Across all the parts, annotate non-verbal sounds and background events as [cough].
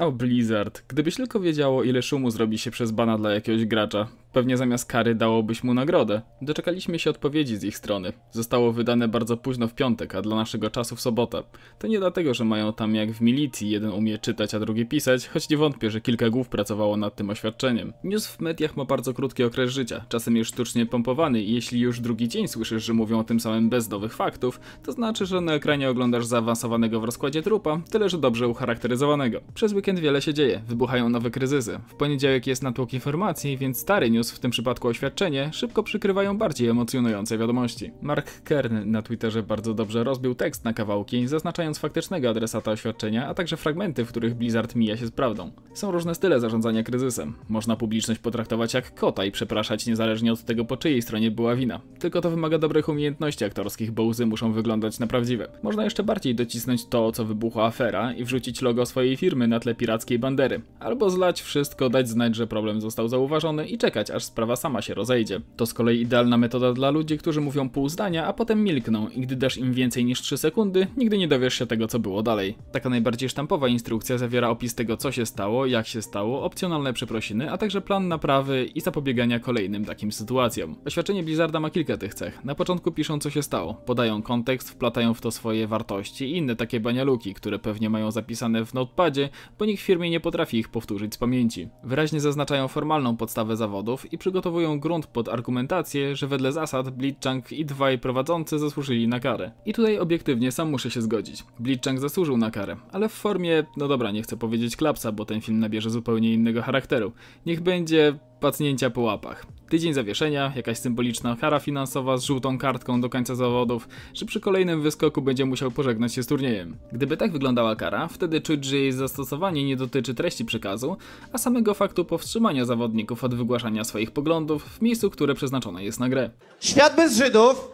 O Blizzard, gdybyś tylko wiedziało ile szumu zrobi się przez bana dla jakiegoś gracza. Pewnie zamiast kary dałobyś mu nagrodę. Doczekaliśmy się odpowiedzi z ich strony. Zostało wydane bardzo późno w piątek, a dla naszego czasu w sobotę. To nie dlatego, że mają tam jak w milicji, jeden umie czytać, a drugi pisać, choć nie wątpię, że kilka głów pracowało nad tym oświadczeniem. News w mediach ma bardzo krótki okres życia, czasem już sztucznie pompowany i jeśli już drugi dzień słyszysz, że mówią o tym samym bez nowych faktów, to znaczy, że na ekranie oglądasz zaawansowanego w rozkładzie trupa, tyle że dobrze ucharakteryzowanego. Przez weekend wiele się dzieje, wybuchają nowe kryzysy. W poniedziałek jest natłok informacji, więc stary news w tym przypadku oświadczenie, szybko przykrywają bardziej emocjonujące wiadomości. Mark Kern na Twitterze bardzo dobrze rozbił tekst na kawałki, zaznaczając faktycznego adresata oświadczenia, a także fragmenty, w których Blizzard mija się z prawdą. Są różne style zarządzania kryzysem. Można publiczność potraktować jak kota i przepraszać niezależnie od tego, po czyjej stronie była wina. Tylko to wymaga dobrych umiejętności aktorskich, bo łzy muszą wyglądać na prawdziwe. Można jeszcze bardziej docisnąć to, co wybuchła afera i wrzucić logo swojej firmy na tle pirackiej bandery. Albo zlać wszystko, dać znać, że problem został zauważony i czekać, aż sprawa sama się rozejdzie. To z kolei idealna metoda dla ludzi, którzy mówią pół zdania, a potem milkną i gdy dasz im więcej niż 3 sekundy, nigdy nie dowiesz się tego, co było dalej. Taka najbardziej sztampowa instrukcja zawiera opis tego, co się stało, jak się stało, opcjonalne przeprosiny, a także plan naprawy i zapobiegania kolejnym takim sytuacjom. Oświadczenie Blizzarda ma kilka tych cech. Na początku piszą, co się stało, podają kontekst, wplatają w to swoje wartości i inne takie banialuki, które pewnie mają zapisane w notepadzie, bo nikt w firmie nie potrafi ich powtórzyć z pamięci. Wyraźnie zaznaczają formalną podstawę zawodów, i przygotowują grunt pod argumentację, że wedle zasad Blitzchung i dwaj prowadzący zasłużyli na karę. I tutaj obiektywnie sam muszę się zgodzić. Blitzchung zasłużył na karę, ale w formie, no dobra, nie chcę powiedzieć klapsa, bo ten film nabierze zupełnie innego charakteru. Niech będzie pacnięcia po łapach. Tydzień zawieszenia, jakaś symboliczna kara finansowa z żółtą kartką do końca zawodów, że przy kolejnym wyskoku będzie musiał pożegnać się z turniejem. Gdyby tak wyglądała kara, wtedy czuć, że jej zastosowanie nie dotyczy treści przekazu, a samego faktu powstrzymania zawodników od wygłaszania swoich poglądów w miejscu, które przeznaczone jest na grę. Świat bez Żydów!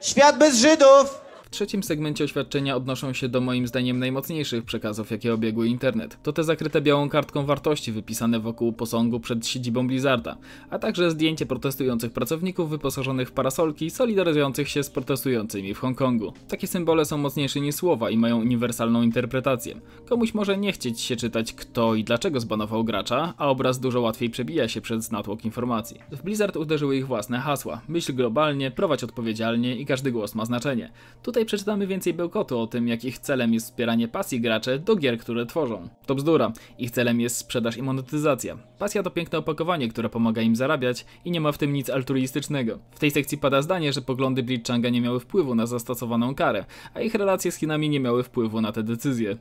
Świat bez Żydów! W trzecim segmencie oświadczenia odnoszą się do moim zdaniem najmocniejszych przekazów, jakie obiegły internet. To te zakryte białą kartką wartości wypisane wokół posągu przed siedzibą Blizzarda, a także zdjęcie protestujących pracowników wyposażonych w parasolki solidaryzujących się z protestującymi w Hongkongu. Takie symbole są mocniejsze niż słowa i mają uniwersalną interpretację. Komuś może nie chcieć się czytać kto i dlaczego zbanował gracza, a obraz dużo łatwiej przebija się przez natłok informacji. W Blizzard uderzyły ich własne hasła. Myśl globalnie, prowadź odpowiedzialnie i każdy głos ma znaczenie. Tutaj Tutaj przeczytamy więcej bełkotu o tym, jak ich celem jest wspieranie pasji graczy do gier, które tworzą. To bzdura. Ich celem jest sprzedaż i monetyzacja. Pasja to piękne opakowanie, które pomaga im zarabiać i nie ma w tym nic altruistycznego. W tej sekcji pada zdanie, że poglądy Blitzchanga nie miały wpływu na zastosowaną karę, a ich relacje z Chinami nie miały wpływu na te decyzje. [laughs]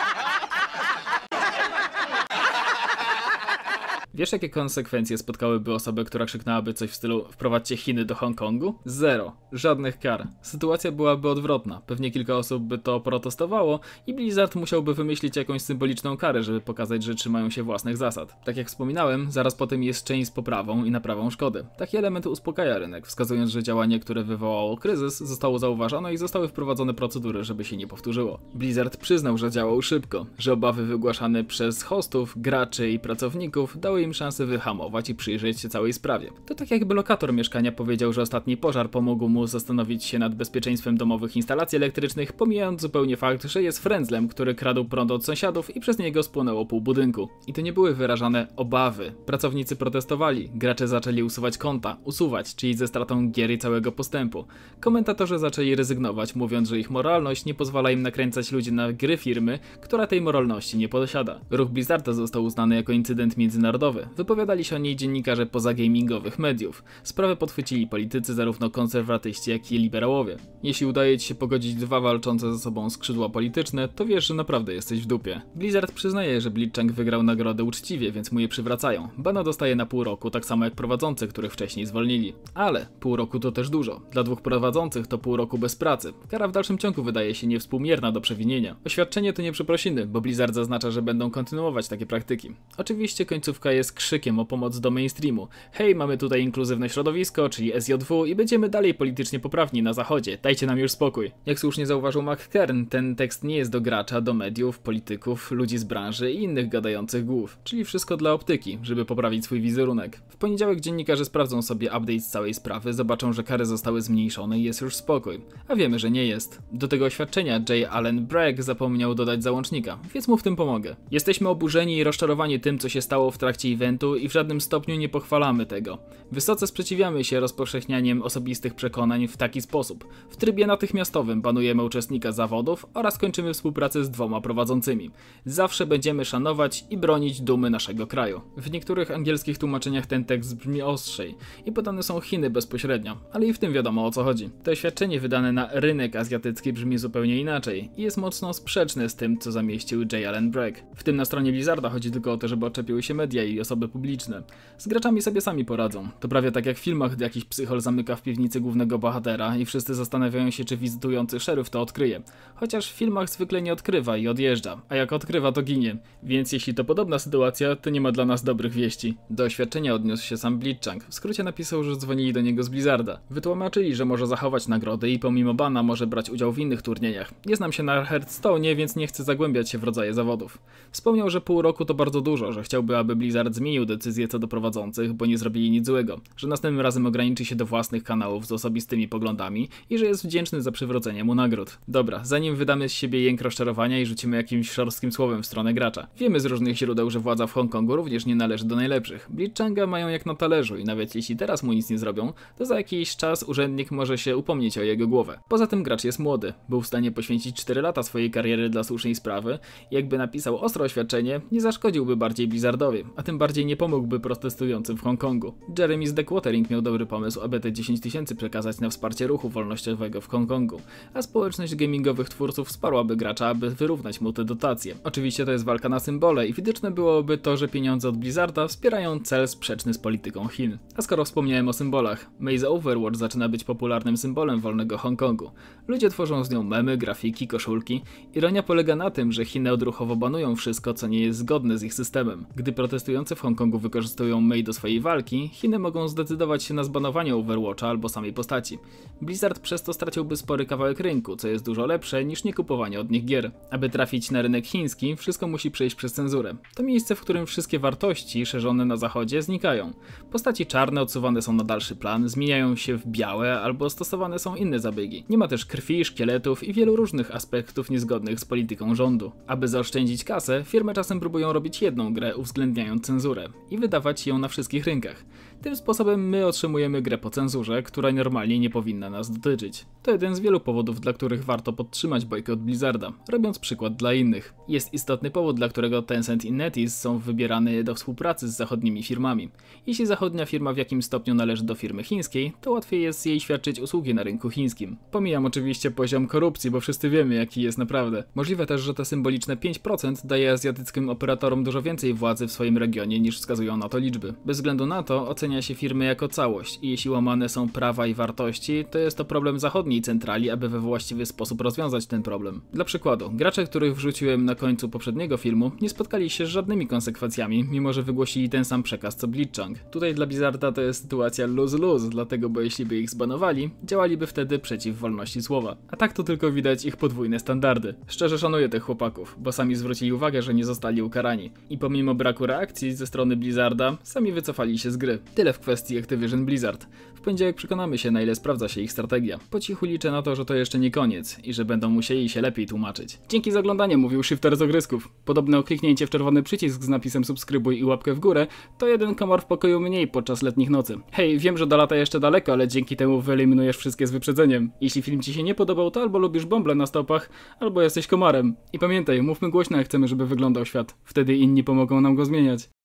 Wiesz, jakie konsekwencje spotkałyby osobę, która krzyknęłaby coś w stylu wprowadźcie Chiny do Hongkongu? Zero. Żadnych kar. Sytuacja byłaby odwrotna. Pewnie kilka osób by to protestowało i Blizzard musiałby wymyślić jakąś symboliczną karę, żeby pokazać, że trzymają się własnych zasad. Tak jak wspominałem, zaraz potem jest część z poprawą i naprawą szkody. Taki element uspokaja rynek, wskazując, że działanie, które wywołało kryzys, zostało zauważone i zostały wprowadzone procedury, żeby się nie powtórzyło. Blizzard przyznał, że działał szybko, że obawy wygłaszane przez hostów, graczy i pracowników dały im im szansę wyhamować i przyjrzeć się całej sprawie. To tak jakby lokator mieszkania powiedział, że ostatni pożar pomógł mu zastanowić się nad bezpieczeństwem domowych instalacji elektrycznych, pomijając zupełnie fakt, że jest frędzlem, który kradł prąd od sąsiadów i przez niego spłonęło pół budynku. I to nie były wyrażane obawy. Pracownicy protestowali, gracze zaczęli usuwać konta, usuwać, czyli ze stratą gier i całego postępu. Komentatorzy zaczęli rezygnować, mówiąc, że ich moralność nie pozwala im nakręcać ludzi na gry firmy, która tej moralności nie posiada. Ruch Blizzarda został uznany jako incydent międzynarodowy, sprawy. Wypowiadali się o niej dziennikarze gamingowych mediów. Sprawę podchwycili politycy, zarówno konserwatyści, jak i liberałowie. Jeśli udaje ci się pogodzić dwa walczące ze sobą skrzydła polityczne, to wiesz, że naprawdę jesteś w dupie. Blizzard przyznaje, że Blitzchang wygrał nagrodę uczciwie, więc mu je przywracają. Bana dostaje na pół roku, tak samo jak prowadzący, których wcześniej zwolnili. Ale pół roku to też dużo. Dla dwóch prowadzących to pół roku bez pracy. Kara w dalszym ciągu wydaje się niewspółmierna do przewinienia. Oświadczenie to nie przeprosiny, bo Blizzard zaznacza, że będą kontynuować takie praktyki. Oczywiście końcówka jest krzykiem o pomoc do mainstreamu. Hej, mamy tutaj inkluzywne środowisko, czyli SJW i będziemy dalej politycznie poprawni na zachodzie, dajcie nam już spokój. Jak słusznie zauważył Mac Kern, ten tekst nie jest do gracza, do mediów, polityków, ludzi z branży i innych gadających głów. Czyli wszystko dla optyki, żeby poprawić swój wizerunek. W poniedziałek dziennikarze sprawdzą sobie update z całej sprawy, zobaczą, że kary zostały zmniejszone i jest już spokój. A wiemy, że nie jest. Do tego oświadczenia J. Allen Bragg zapomniał dodać załącznika, więc mu w tym pomogę. Jesteśmy oburzeni i rozczarowani tym, co się stało w trakcie eventu i w żadnym stopniu nie pochwalamy tego. Wysoce sprzeciwiamy się rozpowszechnianiem osobistych przekonań w taki sposób. W trybie natychmiastowym panujemy uczestnika zawodów oraz kończymy współpracę z dwoma prowadzącymi. Zawsze będziemy szanować i bronić dumy naszego kraju. W niektórych angielskich tłumaczeniach ten tekst brzmi ostrzej i podane są Chiny bezpośrednio, ale i w tym wiadomo o co chodzi. To oświadczenie wydane na rynek azjatycki brzmi zupełnie inaczej i jest mocno sprzeczne z tym, co zamieścił J. Allen Bragg. W tym na stronie Blizzarda chodzi tylko o to, żeby oczepiły się media i osoby publiczne. Z graczami sobie sami poradzą. To prawie tak jak w filmach, gdy jakiś psychol zamyka w piwnicy głównego bohatera i wszyscy zastanawiają się, czy wizytujący szeryf to odkryje. Chociaż w filmach zwykle nie odkrywa i odjeżdża, a jak odkrywa to ginie. Więc jeśli to podobna sytuacja, to nie ma dla nas dobrych wieści. Do oświadczenia odniósł się sam Blitzchang. W skrócie napisał, że dzwonili do niego z Blizzarda. Wytłumaczyli, że może zachować nagrody i pomimo bana może brać udział w innych turniejach. Nie znam się na Hearthstone, więc nie chcę zagłębiać się w rodzaje zawodów. Wspomniał, że pół roku to bardzo dużo, że chciałby, aby Blizzard Standard zmienił decyzję co do prowadzących, bo nie zrobili nic złego, że następnym razem ograniczy się do własnych kanałów z osobistymi poglądami i że jest wdzięczny za przywrócenie mu nagród. Dobra, zanim wydamy z siebie jęk rozczarowania i rzucimy jakimś szorstkim słowem w stronę gracza. Wiemy z różnych źródeł, że władza w Hongkongu również nie należy do najlepszych. Blitzchanga mają jak na talerzu i nawet jeśli teraz mu nic nie zrobią, to za jakiś czas urzędnik może się upomnieć o jego głowę. Poza tym gracz jest młody, był w stanie poświęcić 4 lata swojej kariery dla słusznej sprawy i jakby napisał ostre oświadczenie, nie zaszkodziłby bardziej Blizzardowi, a tym bardziej nie pomógłby protestującym w Hongkongu. Jeremy z The Quartering miał dobry pomysł, aby te 10 tysięcy przekazać na wsparcie ruchu wolnościowego w Hongkongu, a społeczność gamingowych twórców wsparłaby gracza, aby wyrównać mu te dotacje. Oczywiście to jest walka na symbole i widoczne byłoby to, że pieniądze od Blizzarda wspierają cel sprzeczny z polityką Chin. A skoro wspomniałem o symbolach, Maze Overwatch zaczyna być popularnym symbolem wolnego Hongkongu. Ludzie tworzą z nią memy, grafiki, koszulki. Ironia polega na tym, że Chiny odruchowo banują wszystko, co nie jest zgodne z ich systemem. Gdy protestujący Japończycy w Hongkongu wykorzystują Mei do swojej walki, Chiny mogą zdecydować się na zbanowanie Overwatcha albo samej postaci. Blizzard przez to straciłby spory kawałek rynku, co jest dużo lepsze niż nie kupowanie od nich gier. Aby trafić na rynek chiński, wszystko musi przejść przez cenzurę. To miejsce, w którym wszystkie wartości szerzone na zachodzie znikają. Postaci czarne odsuwane są na dalszy plan, zmieniają się w białe albo stosowane są inne zabiegi. Nie ma też krwi, szkieletów i wielu różnych aspektów niezgodnych z polityką rządu. Aby zaoszczędzić kasę, firmy czasem próbują robić jedną grę uwzględniając cenzurę cenzurę i wydawać ją na wszystkich rynkach. Tym sposobem my otrzymujemy grę po cenzurze, która normalnie nie powinna nas dotyczyć. To jeden z wielu powodów, dla których warto podtrzymać od Blizzarda, robiąc przykład dla innych. Jest istotny powód, dla którego Tencent i NetEase są wybierane do współpracy z zachodnimi firmami. Jeśli zachodnia firma w jakim stopniu należy do firmy chińskiej, to łatwiej jest jej świadczyć usługi na rynku chińskim. Pomijam oczywiście poziom korupcji, bo wszyscy wiemy jaki jest naprawdę. Możliwe też, że te symboliczne 5% daje azjatyckim operatorom dużo więcej władzy w swoim regionie niż wskazują na to liczby. Bez względu na to oceniamy ocenia się firmy jako całość i jeśli łamane są prawa i wartości, to jest to problem zachodniej centrali, aby we właściwy sposób rozwiązać ten problem. Dla przykładu, gracze, których wrzuciłem na końcu poprzedniego filmu, nie spotkali się z żadnymi konsekwencjami, mimo że wygłosili ten sam przekaz co Blitzchung. Tutaj dla Blizzarda to jest sytuacja lose-lose, dlatego bo jeśli by ich zbanowali, działaliby wtedy przeciw wolności słowa. A tak to tylko widać ich podwójne standardy. Szczerze szanuję tych chłopaków, bo sami zwrócili uwagę, że nie zostali ukarani. I pomimo braku reakcji ze strony Blizzarda, sami wycofali się z gry. Tyle w kwestii Activision Blizzard. W poniedziałek przekonamy się, na ile sprawdza się ich strategia. Po cichu liczę na to, że to jeszcze nie koniec i że będą musieli się lepiej tłumaczyć. Dzięki za oglądanie, mówił Shifter z Ogrysków. Podobne okliknięcie w czerwony przycisk z napisem subskrybuj i łapkę w górę to jeden komar w pokoju mniej podczas letnich nocy. Hej, wiem, że do lata jeszcze daleko, ale dzięki temu wyeliminujesz wszystkie z wyprzedzeniem. Jeśli film ci się nie podobał, to albo lubisz bąble na stopach, albo jesteś komarem. I pamiętaj, mówmy głośno jak chcemy, żeby wyglądał świat. Wtedy inni pomogą nam go zmieniać.